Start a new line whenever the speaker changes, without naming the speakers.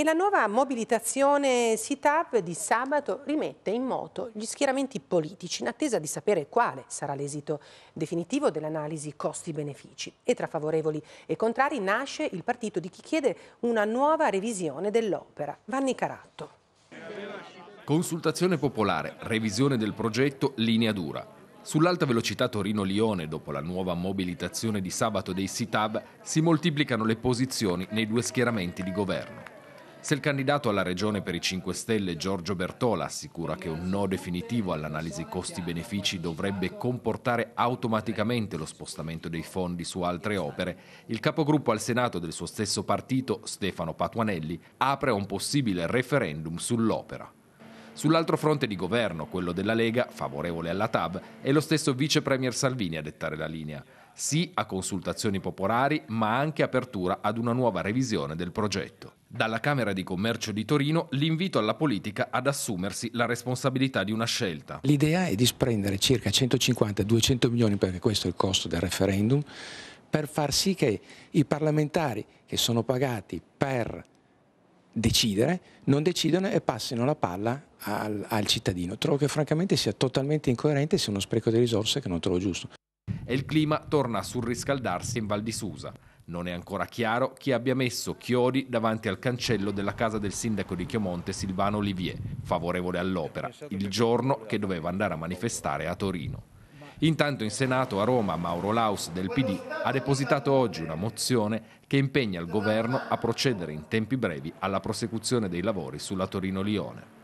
E la nuova mobilitazione SITAP di sabato rimette in moto gli schieramenti politici in attesa di sapere quale sarà l'esito definitivo dell'analisi costi-benefici. E tra favorevoli e contrari nasce il partito di chi chiede una nuova revisione dell'opera. Vanni Caratto.
Consultazione popolare, revisione del progetto, linea dura. Sull'alta velocità Torino-Lione, dopo la nuova mobilitazione di sabato dei SITAB, si moltiplicano le posizioni nei due schieramenti di governo. Se il candidato alla regione per i 5 Stelle Giorgio Bertola assicura che un no definitivo all'analisi costi-benefici dovrebbe comportare automaticamente lo spostamento dei fondi su altre opere, il capogruppo al Senato del suo stesso partito, Stefano Patuanelli, apre un possibile referendum sull'opera. Sull'altro fronte di governo, quello della Lega, favorevole alla TAB, è lo stesso vice premier Salvini a dettare la linea. Sì a consultazioni popolari, ma anche apertura ad una nuova revisione del progetto. Dalla Camera di Commercio di Torino l'invito alla politica ad assumersi la responsabilità di una scelta.
L'idea è di spendere circa 150-200 milioni, perché questo è il costo del referendum, per far sì che i parlamentari che sono pagati per decidere non decidano e passino la palla al, al cittadino. Trovo che francamente sia totalmente incoerente e sia uno spreco di risorse che non trovo giusto.
E il clima torna a surriscaldarsi in Val di Susa. Non è ancora chiaro chi abbia messo chiodi davanti al cancello della casa del sindaco di Chiomonte Silvano Olivier, favorevole all'opera, il giorno che doveva andare a manifestare a Torino. Intanto in Senato a Roma Mauro Laus del PD ha depositato oggi una mozione che impegna il governo a procedere in tempi brevi alla prosecuzione dei lavori sulla Torino-Lione.